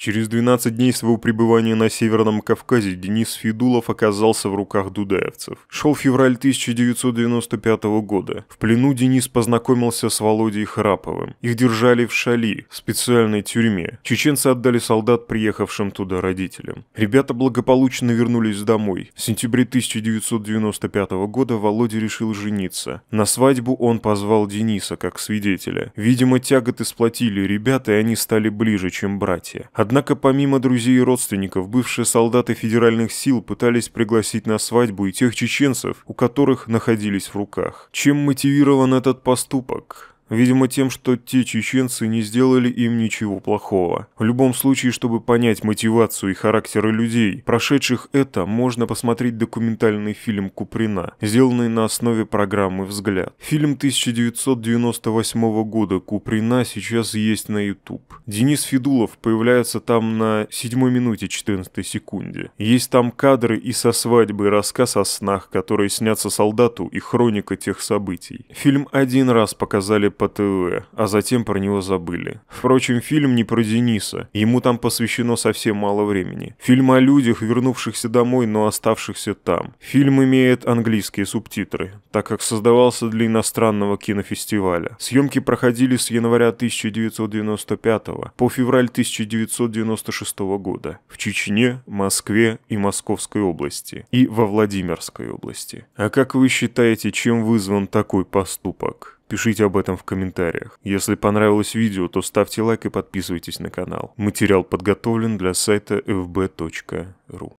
Через 12 дней своего пребывания на Северном Кавказе Денис Федулов оказался в руках дудаевцев. Шел февраль 1995 года. В плену Денис познакомился с Володей Храповым. Их держали в Шали, в специальной тюрьме. Чеченцы отдали солдат приехавшим туда родителям. Ребята благополучно вернулись домой. В сентябре 1995 года Володя решил жениться. На свадьбу он позвал Дениса как свидетеля. Видимо, тяготы сплотили ребята, и они стали ближе, чем братья. Однако помимо друзей и родственников, бывшие солдаты федеральных сил пытались пригласить на свадьбу и тех чеченцев, у которых находились в руках. Чем мотивирован этот поступок? Видимо, тем, что те чеченцы не сделали им ничего плохого. В любом случае, чтобы понять мотивацию и характеры людей, прошедших это, можно посмотреть документальный фильм Куприна, сделанный на основе программы «Взгляд». Фильм 1998 года Куприна сейчас есть на YouTube. Денис Федулов появляется там на 7 минуте 14 секунде. Есть там кадры и со свадьбы, и рассказ о снах, которые снятся солдату, и хроника тех событий. Фильм один раз показали по ТВ, а затем про него забыли. Впрочем, фильм не про Дениса, ему там посвящено совсем мало времени. Фильм о людях, вернувшихся домой, но оставшихся там. Фильм имеет английские субтитры, так как создавался для иностранного кинофестиваля. Съемки проходили с января 1995 по февраль 1996 года в Чечне, Москве и Московской области, и во Владимирской области. А как вы считаете, чем вызван такой поступок? Пишите об этом в комментариях. Если понравилось видео, то ставьте лайк и подписывайтесь на канал. Материал подготовлен для сайта fb.ru.